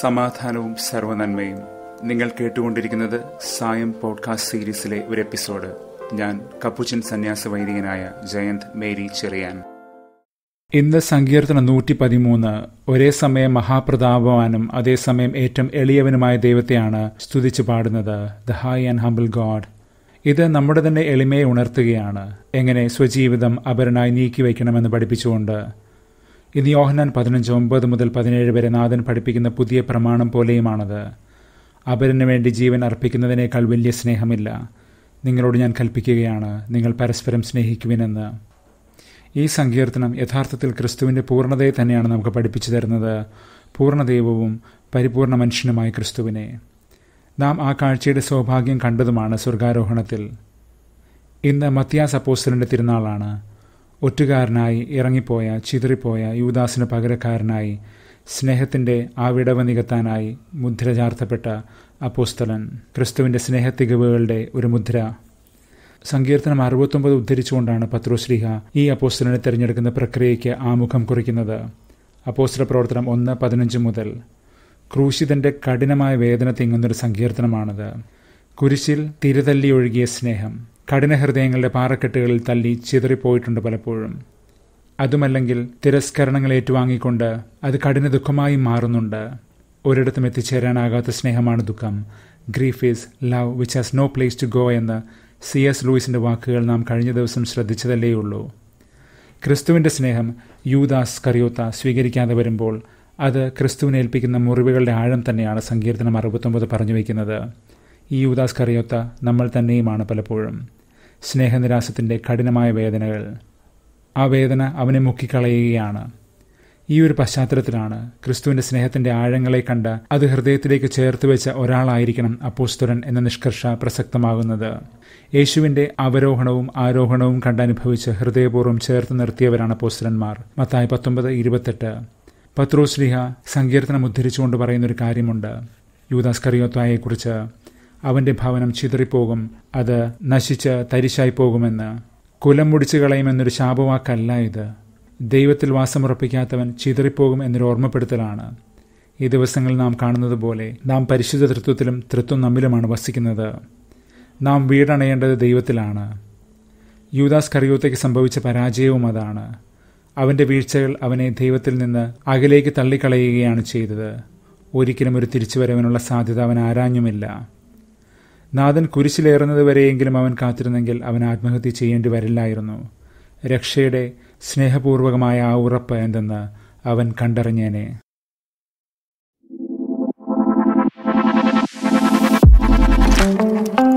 സമാധാനവും സർവനന്മയും നിങ്ങൾ കേട്ടുകൊണ്ടിരിക്കുന്നത് സായം പോഡ്കാസ്റ്റ് സീരീസിലെ ഒരു എപ്പിസോഡ് ഞാൻ കപ്പുച്ചൻ സന്യാസ വൈദികനായ ജയന്ത് മേരി ചെറിയാൻ ഇന്ന് സങ്കീർത്തനം നൂറ്റി പതിമൂന്ന് ഒരേ സമയം മഹാപ്രതാപവാനും അതേസമയം ഏറ്റവും എളിയവനുമായ ദൈവത്തെയാണ് സ്തുതിച്ചു പാടുന്നത് the high and humble God ഇത് നമ്മുടെ തന്നെ എളിമയെ ഉണർത്തുകയാണ് എങ്ങനെ സ്വജീവിതം അപരനായി നീക്കി വയ്ക്കണമെന്ന് പഠിപ്പിച്ചുകൊണ്ട് ഇത് യോഹനാൻ പതിനഞ്ച് ഒമ്പത് മുതൽ പതിനേഴ് വരെ നാഥൻ പഠിപ്പിക്കുന്ന പുതിയ പ്രമാണം പോലെയുമാണത് അവരന് വേണ്ടി ജീവൻ അർപ്പിക്കുന്നതിനേക്കാൾ വലിയ സ്നേഹമില്ല നിങ്ങളോട് ഞാൻ കൽപ്പിക്കുകയാണ് നിങ്ങൾ പരസ്പരം സ്നേഹിക്കുവിനെന്ന് ഈ സങ്കീർത്തനം യഥാർത്ഥത്തിൽ ക്രിസ്തുവിൻ്റെ പൂർണ്ണതയെ തന്നെയാണ് നമുക്ക് പഠിപ്പിച്ചു തരുന്നത് പൂർണ്ണ ദൈവവും പരിപൂർണ മനുഷ്യനുമായ ക്രിസ്തുവിനെ നാം ആ കാഴ്ചയുടെ സൗഭാഗ്യം കണ്ടതുമാണ് സ്വർഗാരോഹണത്തിൽ ഇന്ന് മത്യാസ് അപ്പോസ്റ്റലിൻ്റെ തിരുനാളാണ് ഒറ്റുകാരനായി ഇറങ്ങിപ്പോയ ചിതറിപ്പോയ യുവദാസിന് പകരക്കാരനായി സ്നേഹത്തിൻ്റെ ആ വിടവ് നികത്താനായി മുദ്ര ചാർത്തപ്പെട്ട അപ്പോസ്തലൻ ക്രിസ്തുവിൻ്റെ സ്നേഹത്തികവുകളുടെ ഒരു മുദ്ര സങ്കീർത്തനം അറുപത്തൊമ്പത് ഉദ്ധരിച്ചുകൊണ്ടാണ് പത്രോശ്രീഹ ഈ അപ്പോസ്തലനെ തിരഞ്ഞെടുക്കുന്ന പ്രക്രിയയ്ക്ക് ആമുഖം കുറിക്കുന്നത് അപ്പോസ്തല പ്രവർത്തനം ഒന്ന് പതിനഞ്ച് മുതൽ ക്രൂശിതൻ്റെ കഠിനമായ വേദന തിങ്ങുന്നൊരു സങ്കീർത്തനമാണിത് കുരിശിൽ തിരുതല്ലി ഒഴുകിയ സ്നേഹം കഠിനഹൃദയങ്ങളുടെ പാറക്കെട്ടുകളിൽ തല്ലി ചിതറിപ്പോയിട്ടുണ്ട് പലപ്പോഴും അതുമല്ലെങ്കിൽ തിരസ്കരണങ്ങൾ ഏറ്റുവാങ്ങിക്കൊണ്ട് അത് കഠിന ദുഃഖമായി മാറുന്നുണ്ട് ഒരിടത്തും എത്തിച്ചേരാനാകാത്ത സ്നേഹമാണ് ദുഃഖം grief is love which has no place to go എന്ന് സി എസ് ലൂയിസിൻ്റെ വാക്കുകൾ നാം കഴിഞ്ഞ ദിവസം ശ്രദ്ധിച്ചതല്ലേയുള്ളൂ ക്രിസ്തുവിൻ്റെ സ്നേഹം യൂദാസ് കറിയോത്ത സ്വീകരിക്കാതെ വരുമ്പോൾ അത് ക്രിസ്തുവിനേൽപ്പിക്കുന്ന മുറിവുകളുടെ ആഴം തന്നെയാണ് സങ്കീർത്തനം അറുപത്തൊമ്പത് പറഞ്ഞു വയ്ക്കുന്നത് ഈ യൂദാസ് കറിയോത്ത നമ്മൾ തന്നെയുമാണ് പലപ്പോഴും സ്നേഹനിരാസത്തിൻ്റെ കഠിനമായ വേദനകൾ ആ വേദന അവനെ മുക്കിക്കളയുകയാണ് ഈ ഒരു പശ്ചാത്തലത്തിലാണ് ക്രിസ്തുവിൻ്റെ സ്നേഹത്തിൻ്റെ ആഴങ്ങളെ കണ്ട് അത് ഹൃദയത്തിലേക്ക് ചേർത്ത് വെച്ച ഒരാളായിരിക്കണം അപ്പോസ്തുരൻ എന്ന നിഷ്കർഷ പ്രസക്തമാകുന്നത് യേശുവിൻ്റെ അവരോഹണവും ആരോഹണവും കണ്ടനുഭവിച്ച് ഹൃദയപൂർവ്വം ചേർത്ത് നിർത്തിയവരാണ് അപ്പോസ്തുരന്മാർ മത്തായി പത്തൊമ്പത് ഇരുപത്തെട്ട് പത്രോസ്ലിഹ സങ്കീർത്തനം ഉദ്ധരിച്ചുകൊണ്ട് പറയുന്നൊരു കാര്യമുണ്ട് യൂദാസ് കറിയോത്തായെക്കുറിച്ച് അവന്റെ ഭവനം ചിതറിപ്പോകും അത് നശിച്ച് തരിശായി പോകുമെന്ന് കുലം മുടിച്ചു കളയുമെന്നൊരു ശാപവാക്കല്ല ഇത് ദൈവത്തിൽ വാസമുറപ്പിക്കാത്തവൻ ചിതറിപ്പോകും എന്നൊരു ഓർമ്മപ്പെടുത്തലാണ് ഈ ദിവസങ്ങളിൽ നാം കാണുന്നത് പോലെ നാം പരിശുദ്ധ തൃത്വത്തിലും തൃത്വം നമ്മിലുമാണ് വസിക്കുന്നത് നാം വീടണയേണ്ടത് ദൈവത്തിലാണ് യൂദാസ് കറിയോത്തയ്ക്ക് സംഭവിച്ച പരാജയവും അതാണ് അവന്റെ വീഴ്ചകൾ അവനെ ദൈവത്തിൽ നിന്ന് അകലേക്ക് തള്ളിക്കളയുകയാണ് ചെയ്തത് ഒരിക്കലും ഒരു തിരിച്ചുവരവിനുള്ള സാധ്യത അവൻ ആരാഞ്ഞുമില്ല നാഥൻ കുരിശിലേറുന്നതുവരെയെങ്കിലും അവൻ കാത്തിരുന്നെങ്കിൽ അവൻ ആത്മഹത്യ ചെയ്യേണ്ടി വരില്ലായിരുന്നു രക്ഷയുടെ സ്നേഹപൂർവകമായ ആ ഉറപ്പ് എന്തെന്ന് അവൻ കണ്ടറിഞ്ഞേനെ thank you